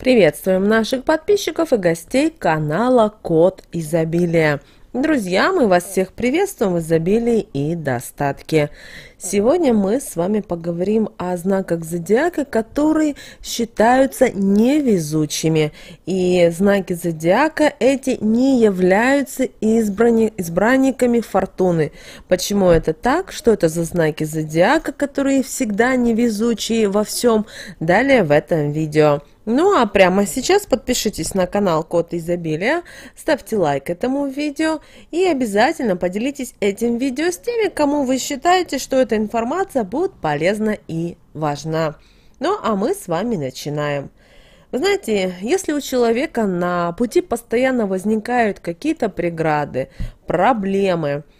Приветствуем наших подписчиков и гостей канала Код Изобилия. Друзья, мы вас всех приветствуем в изобилии и достатке. Сегодня мы с вами поговорим о знаках зодиака, которые считаются невезучими. И знаки зодиака эти не являются избрани... избранниками фортуны. Почему это так? Что это за знаки зодиака, которые всегда невезучие во всем? Далее в этом видео. Ну а прямо сейчас подпишитесь на канал Кот Изобилия, ставьте лайк этому видео и обязательно поделитесь этим видео с теми, кому вы считаете, что эта информация будет полезна и важна. Ну а мы с вами начинаем. Вы знаете, если у человека на пути постоянно возникают какие-то преграды, проблемы –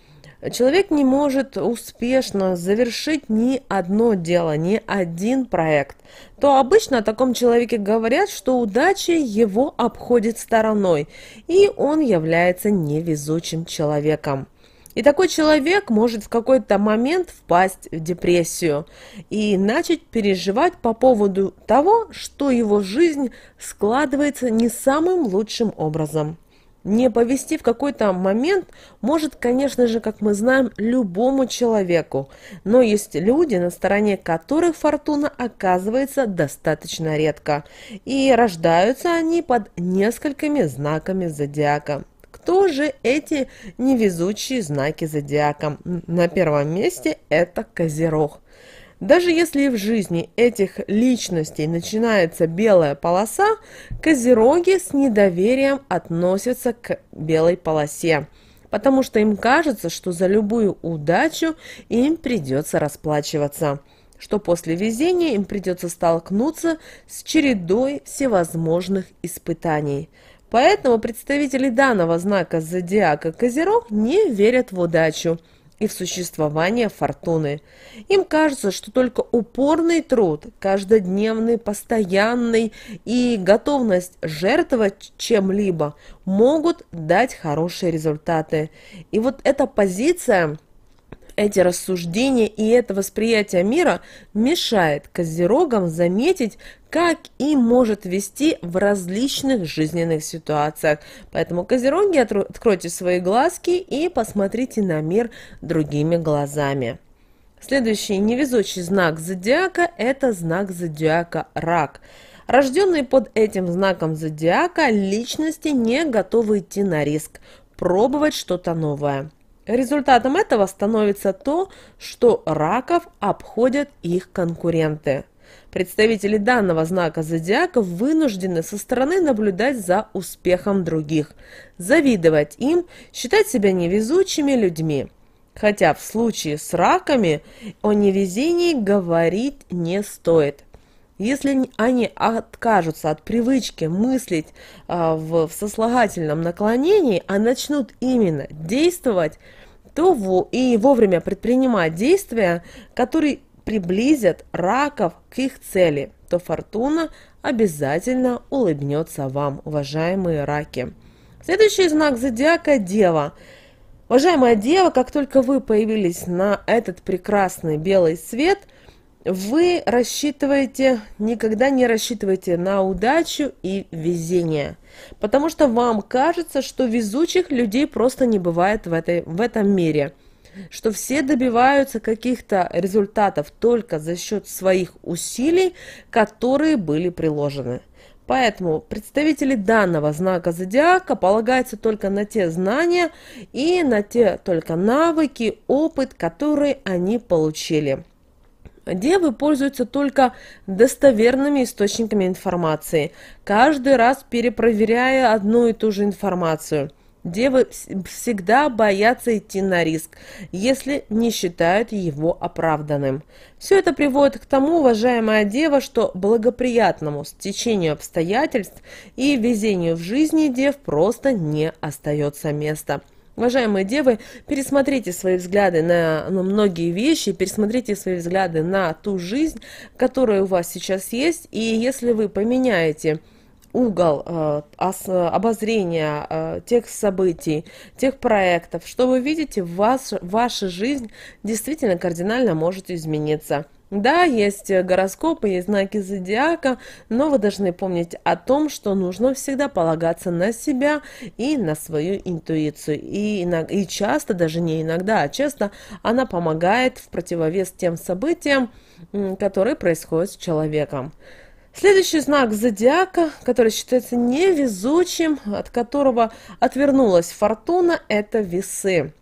Человек не может успешно завершить ни одно дело, ни один проект. То обычно о таком человеке говорят, что удача его обходит стороной, и он является невезучим человеком. И такой человек может в какой-то момент впасть в депрессию и начать переживать по поводу того, что его жизнь складывается не самым лучшим образом не повести в какой-то момент может, конечно же, как мы знаем, любому человеку. Но есть люди, на стороне которых фортуна оказывается достаточно редко. И рождаются они под несколькими знаками зодиака. Кто же эти невезучие знаки зодиака? На первом месте это Козерог – даже если в жизни этих личностей начинается белая полоса, козероги с недоверием относятся к белой полосе, потому что им кажется, что за любую удачу им придется расплачиваться, что после везения им придется столкнуться с чередой всевозможных испытаний. Поэтому представители данного знака зодиака Козерог не верят в удачу – и в существование фортуны. Им кажется, что только упорный труд, каждодневный, постоянный и готовность жертвовать чем-либо могут дать хорошие результаты. И вот эта позиция эти рассуждения и это восприятие мира мешает козерогам заметить, как и может вести в различных жизненных ситуациях. Поэтому, козероги, откройте свои глазки и посмотрите на мир другими глазами. Следующий невезучий знак зодиака – это знак зодиака «Рак». Рожденные под этим знаком зодиака личности не готовы идти на риск, пробовать что-то новое. Результатом этого становится то, что раков обходят их конкуренты. Представители данного знака зодиака вынуждены со стороны наблюдать за успехом других, завидовать им, считать себя невезучими людьми. Хотя в случае с раками о невезении говорить не стоит. Если они откажутся от привычки мыслить а, в, сослагательном наклонении, а начнут именно действовать, то и вовремя предпринимать действия, которые приблизят раков к их цели, то фортуна обязательно улыбнется вам, уважаемые раки. Следующий знак зодиака – дева. Уважаемая дева, как только вы появились на этот прекрасный белый свет, вы рассчитываете, никогда не рассчитывайте на удачу и везение, потому что вам кажется, что везучих людей просто не бывает в, этой, в этом мире – что все добиваются каких-то результатов только за счет своих усилий, которые были приложены. Поэтому представители данного знака зодиака полагаются только на те знания и на те только навыки, опыт, которые они получили. Девы пользуются только достоверными источниками информации, каждый раз перепроверяя одну и ту же информацию – Девы всегда боятся идти на риск, если не считают его оправданным. Все это приводит к тому, уважаемая дева, что благоприятному стечению обстоятельств и везению в жизни дев просто не остается места. Уважаемые девы, пересмотрите свои взгляды на, на многие вещи, пересмотрите свои взгляды на ту жизнь, которая у вас сейчас есть, и если вы поменяете угол э, обозрения э, тех событий, тех проектов, что вы видите, ваш, ваша жизнь действительно кардинально может измениться. Да, есть гороскопы, есть знаки зодиака, но вы должны помнить о том, что нужно всегда полагаться на себя и на свою интуицию. И, и часто, даже не иногда, а часто она помогает в противовес тем событиям, которые происходят с человеком. Следующий знак зодиака, который считается невезучим, от которого отвернулась фортуна, это весы.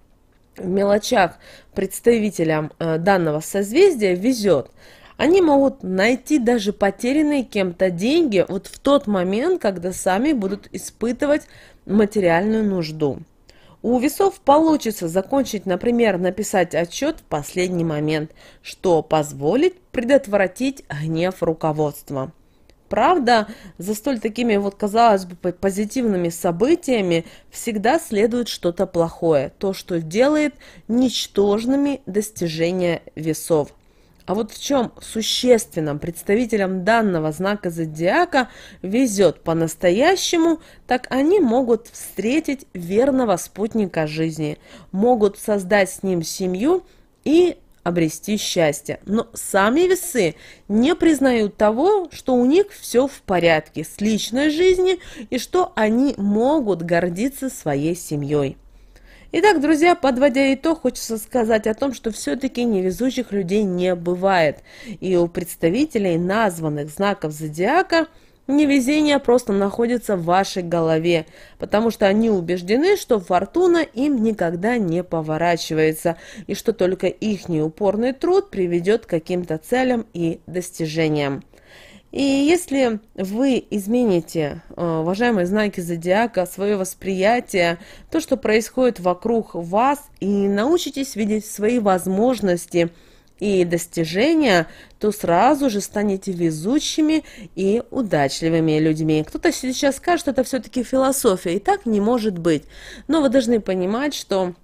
В мелочах представителям э, данного созвездия везет. Они могут найти даже потерянные кем-то деньги вот в тот момент, когда сами будут испытывать материальную нужду. У весов получится закончить, например, написать отчет в последний момент, что позволит предотвратить гнев руководства. Правда, за столь такими вот, казалось бы, позитивными событиями всегда следует что-то плохое, то, что делает ничтожными достижения весов. А вот в чем существенном представителям данного знака зодиака везет по-настоящему, так они могут встретить верного спутника жизни, могут создать с ним семью и обрести счастье. Но сами весы не признают того, что у них все в порядке с личной жизнью и что они могут гордиться своей семьей. Итак, друзья, подводя итог, хочется сказать о том, что все-таки невезучих людей не бывает. И у представителей названных знаков зодиака – Невезение просто находится в вашей голове, потому что они убеждены, что фортуна им никогда не поворачивается, и что только их неупорный труд приведет к каким-то целям и достижениям. И если вы измените, э, уважаемые знаки зодиака, свое восприятие, то, что происходит вокруг вас, и научитесь видеть свои возможности – и достижения, то сразу же станете везучими и удачливыми людьми. Кто-то сейчас скажет, что это все-таки философия, и так не может быть. Но вы должны понимать, что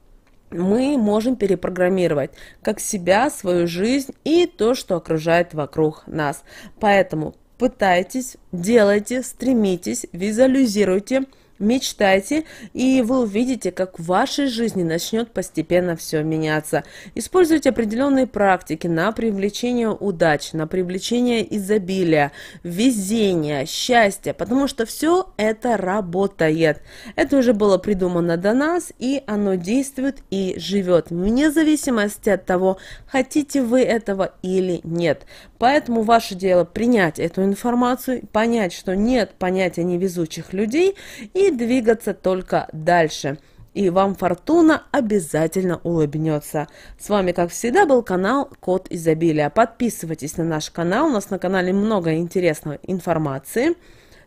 мы можем перепрограммировать как себя, свою жизнь и то, что окружает вокруг нас. Поэтому пытайтесь, делайте, стремитесь, визуализируйте – Мечтайте, и вы увидите, как в вашей жизни начнет постепенно все меняться. Используйте определенные практики на привлечение удач, на привлечение изобилия, везения, счастья, потому что все это работает. Это уже было придумано до нас, и оно действует и живет, вне зависимости от того, хотите вы этого или нет. Поэтому ваше дело принять эту информацию, понять, что нет понятия невезучих людей и двигаться только дальше. И вам фортуна обязательно улыбнется. С вами, как всегда, был канал Код Изобилия. Подписывайтесь на наш канал, у нас на канале много интересной информации.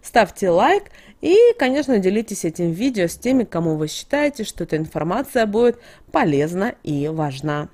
Ставьте лайк и, конечно, делитесь этим видео с теми, кому вы считаете, что эта информация будет полезна и важна.